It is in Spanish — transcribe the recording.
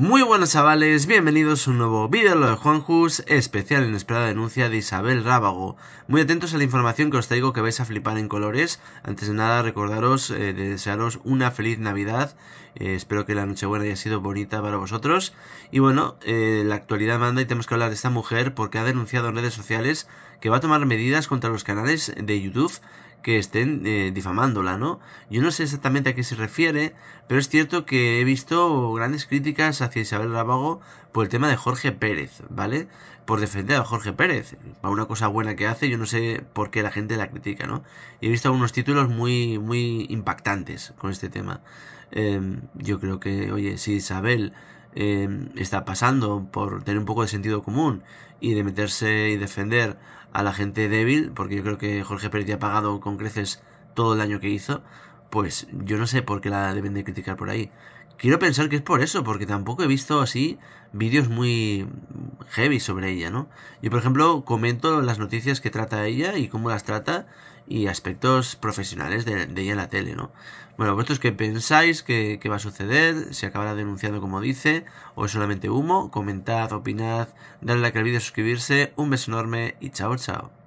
Muy buenos chavales, bienvenidos a un nuevo vídeo de lo de Juanjus, especial e esperada denuncia de Isabel Rábago. Muy atentos a la información que os traigo que vais a flipar en colores. Antes de nada recordaros de eh, desearos una feliz Navidad, eh, espero que la Nochebuena haya sido bonita para vosotros. Y bueno, eh, la actualidad manda y tenemos que hablar de esta mujer porque ha denunciado en redes sociales que va a tomar medidas contra los canales de YouTube que estén eh, difamándola, ¿no? Yo no sé exactamente a qué se refiere, pero es cierto que he visto grandes críticas hacia Isabel Rabago por el tema de Jorge Pérez, ¿vale? Por defender a Jorge Pérez, para una cosa buena que hace, yo no sé por qué la gente la critica, ¿no? Y he visto algunos títulos muy, muy impactantes con este tema. Em, yo creo que, oye, si Isabel Em, está pasando, por tener un poco de sentido común y de meterse y defender a la gente débil, porque yo creo que Jorge Pérez ya ha pagado con creces todo el año que hizo, pues yo no sé por qué la deben de criticar por ahí. Quiero pensar que es por eso, porque tampoco he visto así vídeos muy heavy sobre ella, ¿no? Yo, por ejemplo, comento las noticias que trata ella y cómo las trata y aspectos profesionales de, ella en la tele, ¿no? Bueno, vosotros qué pensáis que, va a suceder, se acabará denunciando como dice, o es solamente humo, comentad, opinad, dadle like al vídeo, suscribirse, un beso enorme y chao, chao.